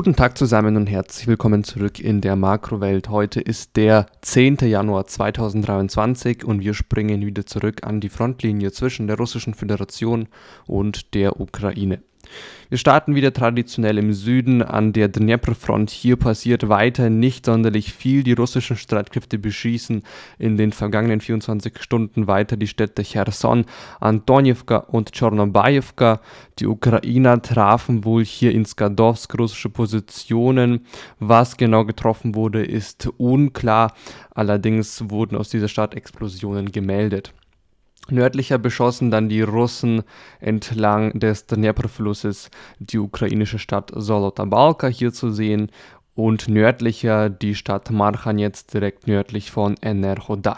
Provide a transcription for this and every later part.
Guten Tag zusammen und herzlich willkommen zurück in der Makrowelt. Heute ist der 10. Januar 2023 und wir springen wieder zurück an die Frontlinie zwischen der Russischen Föderation und der Ukraine. Wir starten wieder traditionell im Süden an der Dnepr-Front. Hier passiert weiter nicht sonderlich viel. Die russischen Streitkräfte beschießen in den vergangenen 24 Stunden weiter die Städte Cherson, Antonivka und Chornobaivka. Die Ukrainer trafen wohl hier in Skadowsk russische Positionen. Was genau getroffen wurde, ist unklar. Allerdings wurden aus dieser Stadt Explosionen gemeldet. Nördlicher beschossen dann die Russen entlang des Dnepr-Flusses die ukrainische Stadt Solotabalka hier zu sehen und nördlicher die Stadt Marchan jetzt direkt nördlich von Enerhodar.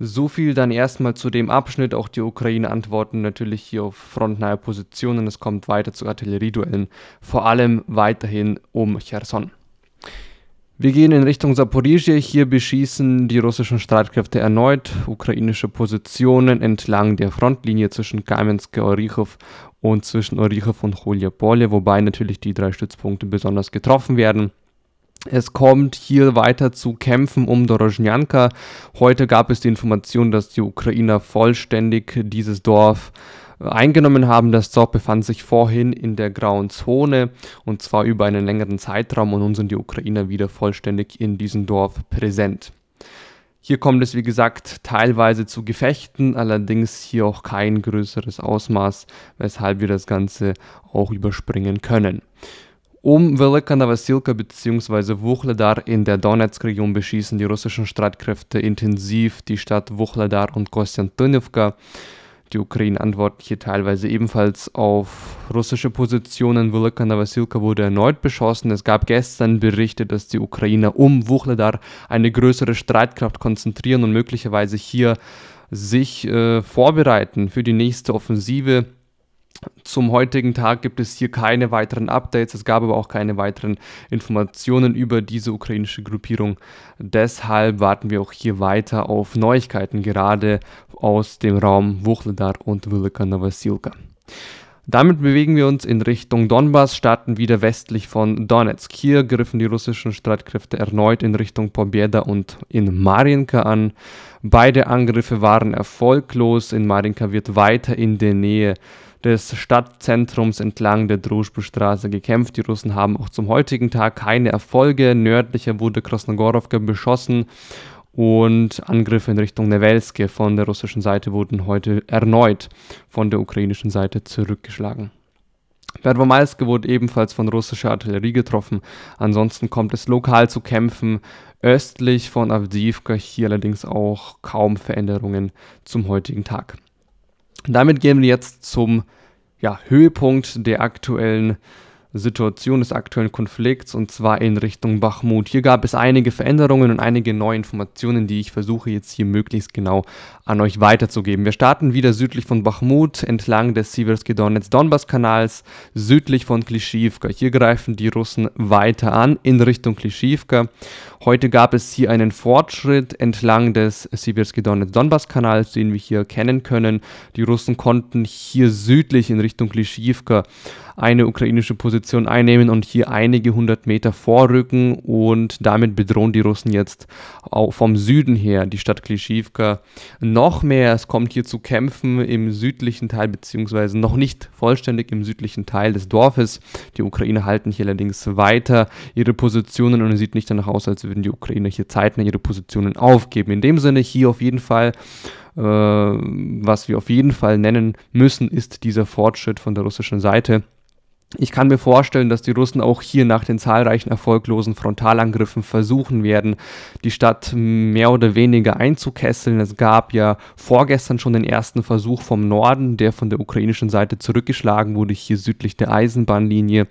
So viel dann erstmal zu dem Abschnitt. Auch die Ukraine antworten natürlich hier auf frontnahe Positionen. Es kommt weiter zu Artillerieduellen, vor allem weiterhin um Cherson. Wir gehen in Richtung Saporizhia. Hier beschießen die russischen Streitkräfte erneut ukrainische Positionen entlang der Frontlinie zwischen Kamensk, Orichow und zwischen Orichow und Holjapolje, wobei natürlich die drei Stützpunkte besonders getroffen werden. Es kommt hier weiter zu Kämpfen um Dorozhnyanka. Heute gab es die Information, dass die Ukrainer vollständig dieses Dorf äh, eingenommen haben. Das Zob befand sich vorhin in der grauen Zone und zwar über einen längeren Zeitraum und nun sind die Ukrainer wieder vollständig in diesem Dorf präsent. Hier kommt es, wie gesagt, teilweise zu Gefechten, allerdings hier auch kein größeres Ausmaß, weshalb wir das Ganze auch überspringen können. Um Velika Novosilka bzw. Wuchledar in der Donetsk-Region beschießen die russischen Streitkräfte intensiv die Stadt Wuchledar und Kostantinivka. Die Ukraine antwortet hier teilweise ebenfalls auf russische Positionen. Willika Vasilka wurde erneut beschossen. Es gab gestern Berichte, dass die Ukrainer um Wuchledar eine größere Streitkraft konzentrieren und möglicherweise hier sich äh, vorbereiten für die nächste Offensive. Zum heutigen Tag gibt es hier keine weiteren Updates, es gab aber auch keine weiteren Informationen über diese ukrainische Gruppierung. Deshalb warten wir auch hier weiter auf Neuigkeiten, gerade aus dem Raum Wuchledar und Willika Novosilka. Damit bewegen wir uns in Richtung Donbass, starten wieder westlich von Donetsk. Hier griffen die russischen Streitkräfte erneut in Richtung Pobeda und in Marienka an. Beide Angriffe waren erfolglos. In Marienka wird weiter in der Nähe des Stadtzentrums entlang der Druzhbe-Straße gekämpft. Die Russen haben auch zum heutigen Tag keine Erfolge. Nördlicher wurde Krasnogorovka beschossen und Angriffe in Richtung Newelske von der russischen Seite wurden heute erneut von der ukrainischen Seite zurückgeschlagen. Perwomalske wurde ebenfalls von russischer Artillerie getroffen. Ansonsten kommt es lokal zu Kämpfen östlich von Avdiivka, hier allerdings auch kaum Veränderungen zum heutigen Tag. Damit gehen wir jetzt zum ja, Höhepunkt der aktuellen Situation des aktuellen Konflikts und zwar in Richtung Bachmut. Hier gab es einige Veränderungen und einige neue Informationen, die ich versuche jetzt hier möglichst genau an euch weiterzugeben. Wir starten wieder südlich von Bachmut entlang des siversky donetsk donbass kanals südlich von Klischivka. Hier greifen die Russen weiter an in Richtung Klischivka. Heute gab es hier einen Fortschritt entlang des siversky donetsk donbass kanals den wir hier kennen können. Die Russen konnten hier südlich in Richtung Klischivka eine ukrainische Position einnehmen und hier einige hundert Meter vorrücken und damit bedrohen die Russen jetzt auch vom Süden her die Stadt Klischivka noch mehr. Es kommt hier zu Kämpfen im südlichen Teil, beziehungsweise noch nicht vollständig im südlichen Teil des Dorfes. Die Ukrainer halten hier allerdings weiter ihre Positionen und es sieht nicht danach aus, als würden die Ukrainer hier zeitnah ihre Positionen aufgeben. In dem Sinne hier auf jeden Fall äh, was wir auf jeden Fall nennen müssen, ist dieser Fortschritt von der russischen Seite. Ich kann mir vorstellen, dass die Russen auch hier nach den zahlreichen erfolglosen Frontalangriffen versuchen werden, die Stadt mehr oder weniger einzukesseln. Es gab ja vorgestern schon den ersten Versuch vom Norden, der von der ukrainischen Seite zurückgeschlagen wurde, hier südlich der Eisenbahnlinie.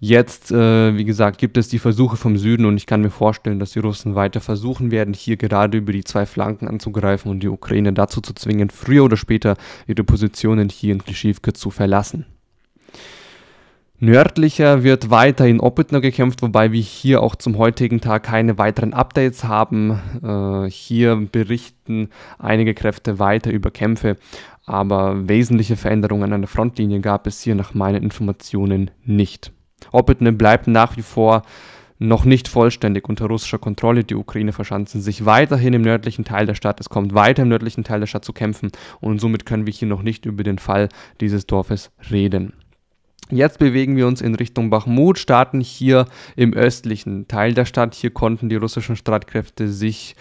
Jetzt, äh, wie gesagt, gibt es die Versuche vom Süden und ich kann mir vorstellen, dass die Russen weiter versuchen werden, hier gerade über die zwei Flanken anzugreifen und die Ukraine dazu zu zwingen, früher oder später ihre Positionen hier in Klischivke zu verlassen. Nördlicher wird weiter in Oppitner gekämpft, wobei wir hier auch zum heutigen Tag keine weiteren Updates haben. Äh, hier berichten einige Kräfte weiter über Kämpfe, aber wesentliche Veränderungen an der Frontlinie gab es hier nach meinen Informationen nicht. Oppitner bleibt nach wie vor noch nicht vollständig unter russischer Kontrolle. Die Ukraine verschanzen sich weiterhin im nördlichen Teil der Stadt. Es kommt weiter im nördlichen Teil der Stadt zu kämpfen und somit können wir hier noch nicht über den Fall dieses Dorfes reden. Jetzt bewegen wir uns in Richtung Bachmut, starten hier im östlichen Teil der Stadt. Hier konnten die russischen Streitkräfte sich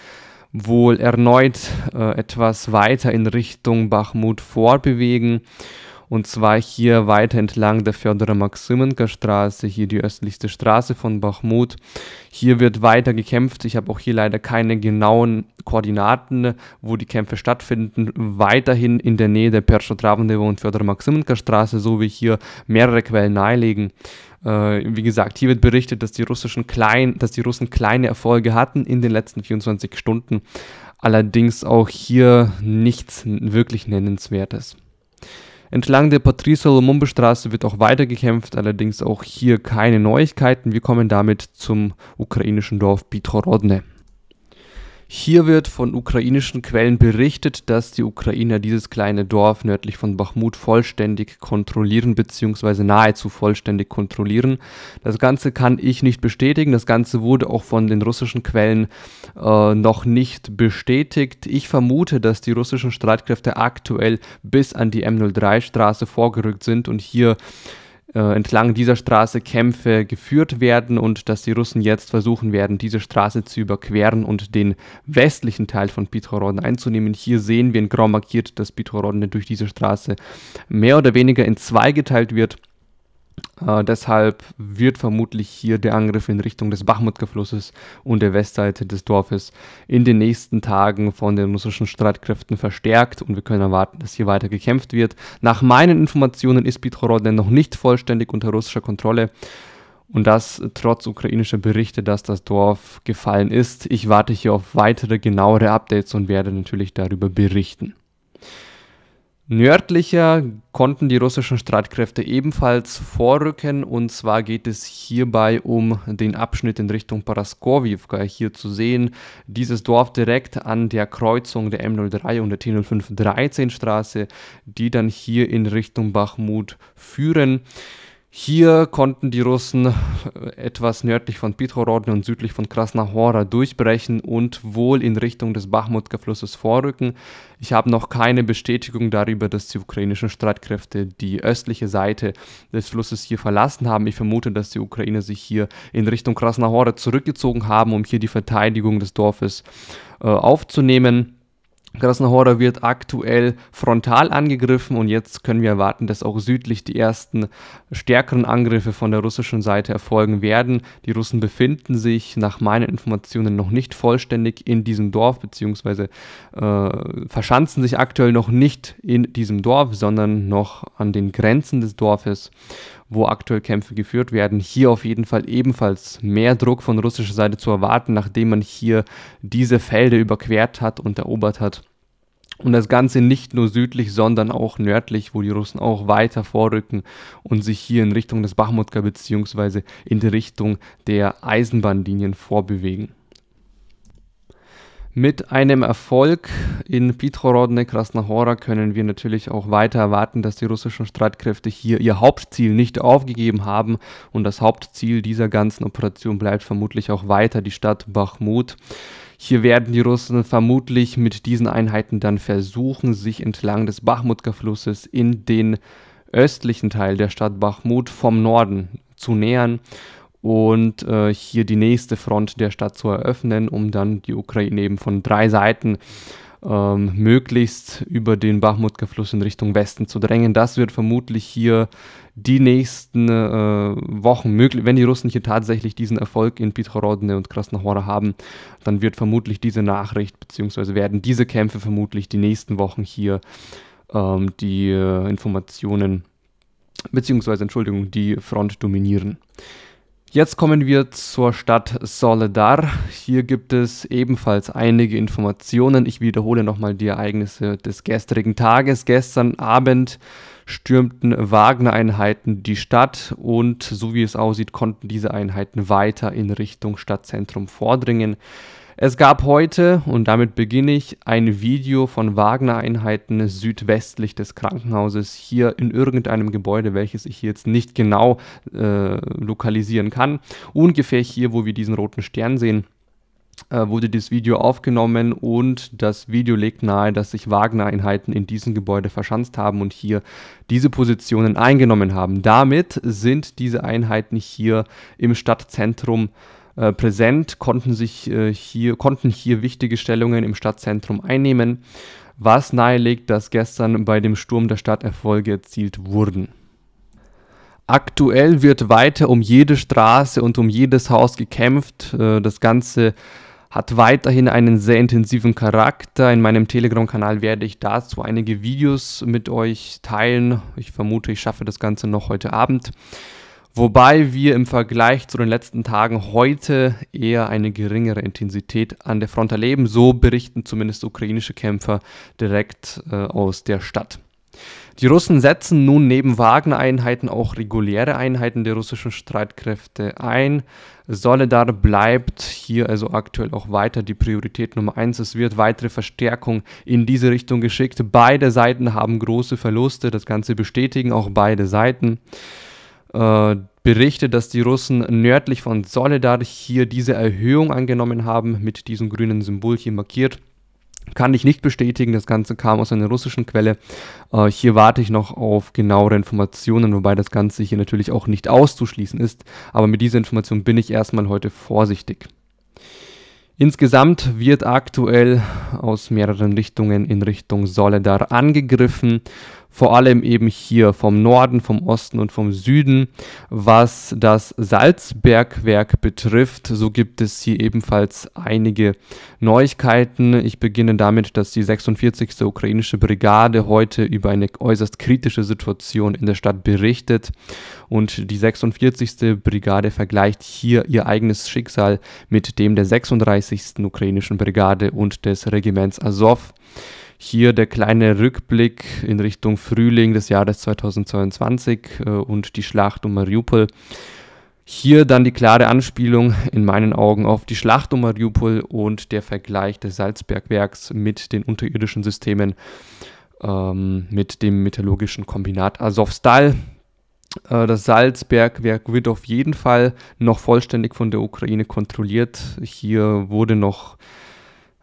wohl erneut äh, etwas weiter in Richtung Bachmut vorbewegen. Und zwar hier weiter entlang der Fjodor-Maximenka-Straße, hier die östlichste Straße von Bachmut. Hier wird weiter gekämpft. Ich habe auch hier leider keine genauen Koordinaten, wo die Kämpfe stattfinden. Weiterhin in der Nähe der Perschotravendevo und Fjodor-Maximenka-Straße, so wie hier mehrere Quellen nahelegen äh, wie gesagt, hier wird berichtet, dass die, russischen klein, dass die Russen kleine Erfolge hatten in den letzten 24 Stunden. Allerdings auch hier nichts wirklich Nennenswertes. Entlang der Patrice-Lumumbe-Straße wird auch weiter gekämpft, allerdings auch hier keine Neuigkeiten. Wir kommen damit zum ukrainischen Dorf Bitrorodne. Hier wird von ukrainischen Quellen berichtet, dass die Ukrainer dieses kleine Dorf nördlich von Bachmut vollständig kontrollieren bzw. nahezu vollständig kontrollieren. Das Ganze kann ich nicht bestätigen. Das Ganze wurde auch von den russischen Quellen äh, noch nicht bestätigt. Ich vermute, dass die russischen Streitkräfte aktuell bis an die M03-Straße vorgerückt sind und hier äh, entlang dieser Straße Kämpfe geführt werden und dass die Russen jetzt versuchen werden, diese Straße zu überqueren und den westlichen Teil von Pitrorodon einzunehmen. Hier sehen wir in grau markiert, dass Pitrorodon durch diese Straße mehr oder weniger in zwei geteilt wird. Äh, deshalb wird vermutlich hier der Angriff in Richtung des Bachmutka-Flusses und der Westseite des Dorfes in den nächsten Tagen von den russischen Streitkräften verstärkt und wir können erwarten, dass hier weiter gekämpft wird. Nach meinen Informationen ist Petrorod noch nicht vollständig unter russischer Kontrolle. Und das trotz ukrainischer Berichte, dass das Dorf gefallen ist. Ich warte hier auf weitere genauere Updates und werde natürlich darüber berichten. Nördlicher konnten die russischen Streitkräfte ebenfalls vorrücken und zwar geht es hierbei um den Abschnitt in Richtung Paraskowivka. Hier zu sehen dieses Dorf direkt an der Kreuzung der M03 und der T0513 Straße, die dann hier in Richtung Bachmut führen. Hier konnten die Russen äh, etwas nördlich von Petrorodne und südlich von Krasnahora durchbrechen und wohl in Richtung des Bachmutka-Flusses vorrücken. Ich habe noch keine Bestätigung darüber, dass die ukrainischen Streitkräfte die östliche Seite des Flusses hier verlassen haben. Ich vermute, dass die Ukrainer sich hier in Richtung Krasnahora zurückgezogen haben, um hier die Verteidigung des Dorfes äh, aufzunehmen. Krasnohora wird aktuell frontal angegriffen und jetzt können wir erwarten, dass auch südlich die ersten stärkeren Angriffe von der russischen Seite erfolgen werden. Die Russen befinden sich nach meinen Informationen noch nicht vollständig in diesem Dorf, beziehungsweise äh, verschanzen sich aktuell noch nicht in diesem Dorf, sondern noch an den Grenzen des Dorfes wo aktuell Kämpfe geführt werden. Hier auf jeden Fall ebenfalls mehr Druck von russischer Seite zu erwarten, nachdem man hier diese Felder überquert hat und erobert hat. Und das Ganze nicht nur südlich, sondern auch nördlich, wo die Russen auch weiter vorrücken und sich hier in Richtung des Bachmutka bzw. in die Richtung der Eisenbahnlinien vorbewegen. Mit einem Erfolg in Pitrorodne, Krasnohora können wir natürlich auch weiter erwarten, dass die russischen Streitkräfte hier ihr Hauptziel nicht aufgegeben haben und das Hauptziel dieser ganzen Operation bleibt vermutlich auch weiter die Stadt Bachmut. Hier werden die Russen vermutlich mit diesen Einheiten dann versuchen, sich entlang des Bachmutka-Flusses in den östlichen Teil der Stadt Bachmut vom Norden zu nähern und äh, hier die nächste Front der Stadt zu eröffnen, um dann die Ukraine eben von drei Seiten ähm, möglichst über den Bachmutka Fluss in Richtung Westen zu drängen. Das wird vermutlich hier die nächsten äh, Wochen möglich, wenn die Russen hier tatsächlich diesen Erfolg in Pitchorodne und Krasnohora haben, dann wird vermutlich diese Nachricht, beziehungsweise werden diese Kämpfe vermutlich die nächsten Wochen hier ähm, die äh, Informationen, beziehungsweise Entschuldigung, die Front dominieren. Jetzt kommen wir zur Stadt Soledar. Hier gibt es ebenfalls einige Informationen. Ich wiederhole nochmal die Ereignisse des gestrigen Tages. Gestern Abend stürmten Wagner-Einheiten die Stadt und so wie es aussieht, konnten diese Einheiten weiter in Richtung Stadtzentrum vordringen. Es gab heute, und damit beginne ich, ein Video von Wagner-Einheiten südwestlich des Krankenhauses hier in irgendeinem Gebäude, welches ich jetzt nicht genau äh, lokalisieren kann. Ungefähr hier, wo wir diesen roten Stern sehen äh, wurde dieses Video aufgenommen und das Video legt nahe, dass sich Wagner-Einheiten in diesem Gebäude verschanzt haben und hier diese Positionen eingenommen haben. Damit sind diese Einheiten hier im Stadtzentrum äh, äh, präsent, konnten sich äh, hier, konnten hier wichtige Stellungen im Stadtzentrum einnehmen, was nahelegt, dass gestern bei dem Sturm der Stadt Erfolge erzielt wurden. Aktuell wird weiter um jede Straße und um jedes Haus gekämpft. Äh, das Ganze hat weiterhin einen sehr intensiven Charakter. In meinem Telegram-Kanal werde ich dazu einige Videos mit euch teilen. Ich vermute, ich schaffe das Ganze noch heute Abend wobei wir im Vergleich zu den letzten Tagen heute eher eine geringere Intensität an der Front erleben. So berichten zumindest ukrainische Kämpfer direkt äh, aus der Stadt. Die Russen setzen nun neben Wageneinheiten auch reguläre Einheiten der russischen Streitkräfte ein. Soledar bleibt hier also aktuell auch weiter die Priorität Nummer eins. Es wird weitere Verstärkung in diese Richtung geschickt. Beide Seiten haben große Verluste, das Ganze bestätigen auch beide Seiten äh, Berichte, dass die Russen nördlich von Soledad hier diese Erhöhung angenommen haben, mit diesem grünen Symbol hier markiert. Kann ich nicht bestätigen, das Ganze kam aus einer russischen Quelle. Äh, hier warte ich noch auf genauere Informationen, wobei das Ganze hier natürlich auch nicht auszuschließen ist. Aber mit dieser Information bin ich erstmal heute vorsichtig. Insgesamt wird aktuell aus mehreren Richtungen in Richtung Soledar angegriffen vor allem eben hier vom Norden, vom Osten und vom Süden. Was das Salzbergwerk betrifft, so gibt es hier ebenfalls einige Neuigkeiten. Ich beginne damit, dass die 46. ukrainische Brigade heute über eine äußerst kritische Situation in der Stadt berichtet und die 46. Brigade vergleicht hier ihr eigenes Schicksal mit dem der 36. ukrainischen Brigade und des Regiments Azov. Hier der kleine Rückblick in Richtung Frühling des Jahres 2022 äh, und die Schlacht um Mariupol. Hier dann die klare Anspielung in meinen Augen auf die Schlacht um Mariupol und der Vergleich des Salzbergwerks mit den unterirdischen Systemen, ähm, mit dem metallurgischen Kombinat Azovstal. Äh, das Salzbergwerk wird auf jeden Fall noch vollständig von der Ukraine kontrolliert. Hier wurde noch äh,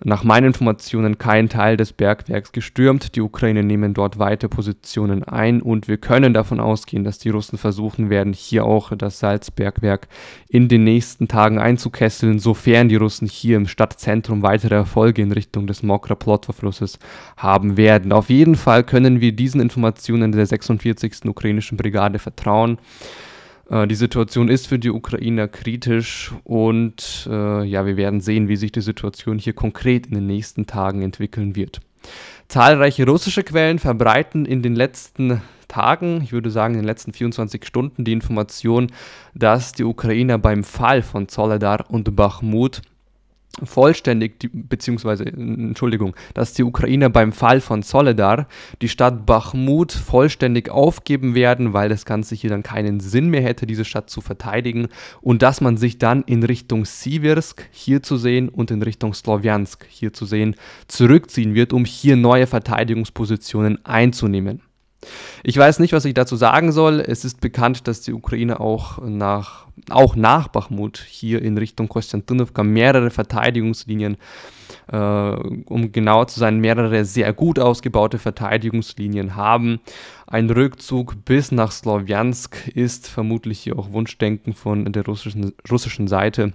nach meinen Informationen kein Teil des Bergwerks gestürmt. Die Ukrainer nehmen dort weite Positionen ein und wir können davon ausgehen, dass die Russen versuchen werden, hier auch das Salzbergwerk in den nächsten Tagen einzukesseln, sofern die Russen hier im Stadtzentrum weitere Erfolge in Richtung des Mokra Plotwa-Flusses haben werden. Auf jeden Fall können wir diesen Informationen der 46. ukrainischen Brigade vertrauen. Äh, die Situation ist für die Ukrainer kritisch und äh, ja, wir werden sehen, wie sich die Situation hier konkret in den nächsten Tagen entwickeln wird. Zahlreiche russische Quellen verbreiten in den letzten Tagen, ich würde sagen in den letzten 24 Stunden, die Information, dass die Ukrainer beim Fall von Soledar und Bachmut vollständig, die, beziehungsweise, Entschuldigung, dass die Ukrainer beim Fall von Soledar die Stadt Bachmut vollständig aufgeben werden, weil das Ganze hier dann keinen Sinn mehr hätte, diese Stadt zu verteidigen und dass man sich dann in Richtung Sivirsk hier zu sehen und in Richtung Slowjansk hier zu sehen zurückziehen wird, um hier neue Verteidigungspositionen einzunehmen. Ich weiß nicht, was ich dazu sagen soll. Es ist bekannt, dass die Ukraine auch nach, auch nach Bachmut hier in Richtung Konstantinowka mehrere Verteidigungslinien, äh, um genau zu sein, mehrere sehr gut ausgebaute Verteidigungslinien haben. Ein Rückzug bis nach Slowjansk ist vermutlich hier auch Wunschdenken von der russischen, russischen Seite.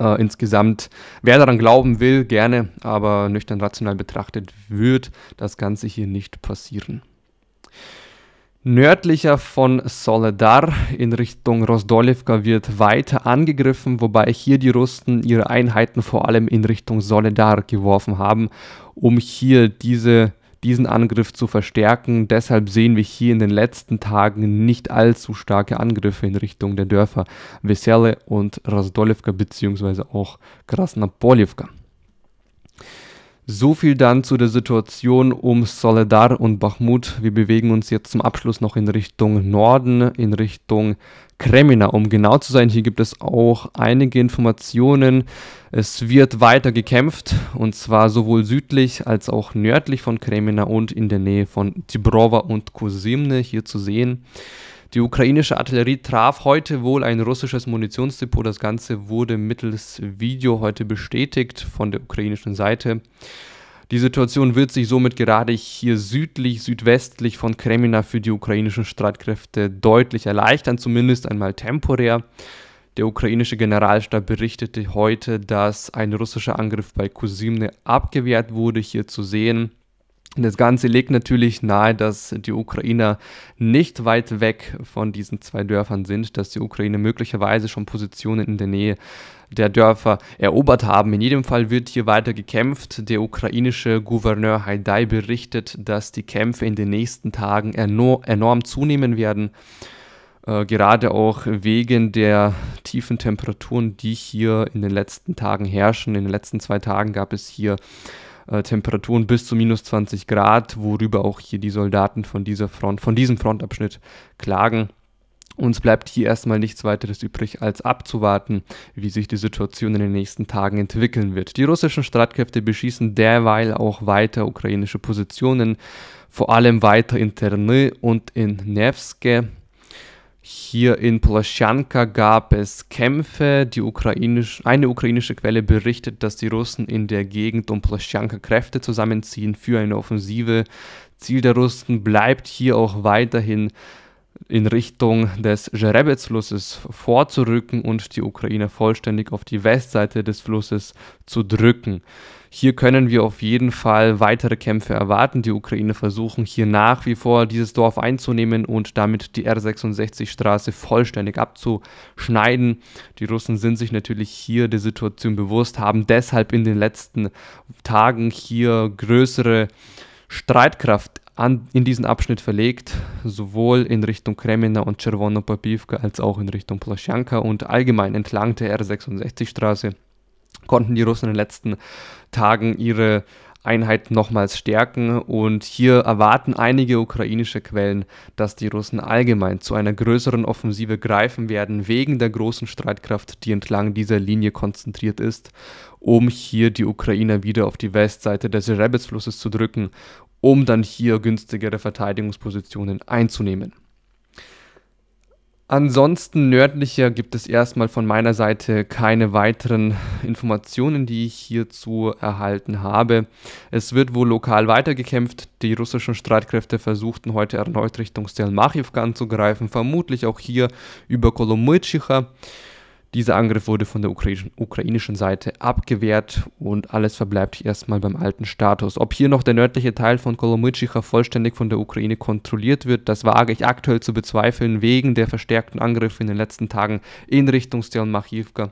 Äh, insgesamt, wer daran glauben will, gerne, aber nüchtern rational betrachtet, wird das Ganze hier nicht passieren. Nördlicher von Soledar in Richtung Rosdolivka wird weiter angegriffen, wobei hier die Russen ihre Einheiten vor allem in Richtung Soledar geworfen haben, um hier diese, diesen Angriff zu verstärken. Deshalb sehen wir hier in den letzten Tagen nicht allzu starke Angriffe in Richtung der Dörfer Vesele und Rosdolivka bzw. auch Krasnapolivka. So viel dann zu der Situation um Soledar und Bachmut. Wir bewegen uns jetzt zum Abschluss noch in Richtung Norden, in Richtung Kremina, um genau zu sein. Hier gibt es auch einige Informationen. Es wird weiter gekämpft und zwar sowohl südlich als auch nördlich von Kremina und in der Nähe von Tibrova und Kosimne hier zu sehen. Die ukrainische Artillerie traf heute wohl ein russisches Munitionsdepot. Das Ganze wurde mittels Video heute bestätigt von der ukrainischen Seite. Die Situation wird sich somit gerade hier südlich, südwestlich von Kremina für die ukrainischen Streitkräfte deutlich erleichtern, zumindest einmal temporär. Der ukrainische Generalstab berichtete heute, dass ein russischer Angriff bei Kusimne abgewehrt wurde, hier zu sehen. Das Ganze legt natürlich nahe, dass die Ukrainer nicht weit weg von diesen zwei Dörfern sind, dass die Ukrainer möglicherweise schon Positionen in der Nähe der Dörfer erobert haben. In jedem Fall wird hier weiter gekämpft. Der ukrainische Gouverneur Haidai berichtet, dass die Kämpfe in den nächsten Tagen enorm zunehmen werden. Äh, gerade auch wegen der tiefen Temperaturen, die hier in den letzten Tagen herrschen. In den letzten zwei Tagen gab es hier äh, Temperaturen bis zu minus 20 Grad, worüber auch hier die Soldaten von dieser Front, von diesem Frontabschnitt klagen. Uns bleibt hier erstmal nichts weiteres übrig, als abzuwarten, wie sich die Situation in den nächsten Tagen entwickeln wird. Die russischen Streitkräfte beschießen derweil auch weiter ukrainische Positionen, vor allem weiter in Terny und in Nevske. Hier in Ploschanka gab es Kämpfe. Die ukrainisch, eine ukrainische Quelle berichtet, dass die Russen in der Gegend um Ploschanka Kräfte zusammenziehen für eine Offensive. Ziel der Russen bleibt hier auch weiterhin in Richtung des Jerebets-Flusses vorzurücken und die Ukraine vollständig auf die Westseite des Flusses zu drücken. Hier können wir auf jeden Fall weitere Kämpfe erwarten. Die Ukraine versuchen hier nach wie vor dieses Dorf einzunehmen und damit die R66-Straße vollständig abzuschneiden. Die Russen sind sich natürlich hier der Situation bewusst, haben deshalb in den letzten Tagen hier größere Streitkraft an, in diesen Abschnitt verlegt, sowohl in Richtung Kremina und Червонopapivka als auch in Richtung Ploschanka und allgemein entlang der R66-Straße konnten die Russen in den letzten Tagen ihre Einheit nochmals stärken. Und hier erwarten einige ukrainische Quellen, dass die Russen allgemein zu einer größeren Offensive greifen werden, wegen der großen Streitkraft, die entlang dieser Linie konzentriert ist, um hier die Ukrainer wieder auf die Westseite des Rebelsflusses zu drücken, um dann hier günstigere Verteidigungspositionen einzunehmen. Ansonsten nördlicher gibt es erstmal von meiner Seite keine weiteren Informationen, die ich hierzu erhalten habe. Es wird wohl lokal weitergekämpft. Die russischen Streitkräfte versuchten heute erneut Richtung Stelmachivka anzugreifen, vermutlich auch hier über Kolomytschicha. Dieser Angriff wurde von der ukrainischen Seite abgewehrt und alles verbleibt erstmal beim alten Status. Ob hier noch der nördliche Teil von Kolomiczycha vollständig von der Ukraine kontrolliert wird, das wage ich aktuell zu bezweifeln, wegen der verstärkten Angriffe in den letzten Tagen in Richtung Stelmachivka.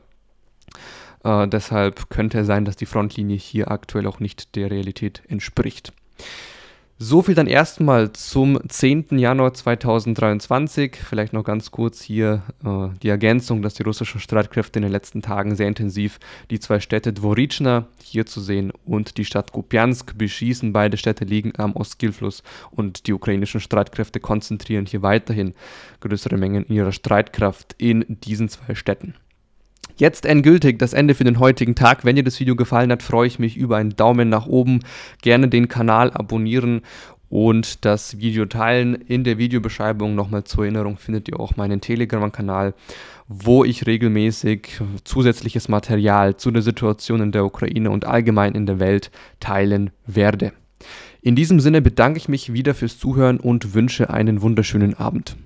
Äh, deshalb könnte es sein, dass die Frontlinie hier aktuell auch nicht der Realität entspricht. So viel dann erstmal zum 10. Januar 2023. Vielleicht noch ganz kurz hier äh, die Ergänzung, dass die russischen Streitkräfte in den letzten Tagen sehr intensiv die zwei Städte Dvoritschna hier zu sehen und die Stadt Kupiansk beschießen. Beide Städte liegen am Ostkilfluss und die ukrainischen Streitkräfte konzentrieren hier weiterhin größere Mengen ihrer Streitkraft in diesen zwei Städten jetzt endgültig das Ende für den heutigen Tag. Wenn dir das Video gefallen hat, freue ich mich über einen Daumen nach oben. Gerne den Kanal abonnieren und das Video teilen. In der Videobeschreibung nochmal zur Erinnerung findet ihr auch meinen Telegram-Kanal, wo ich regelmäßig zusätzliches Material zu der Situation in der Ukraine und allgemein in der Welt teilen werde. In diesem Sinne bedanke ich mich wieder fürs Zuhören und wünsche einen wunderschönen Abend.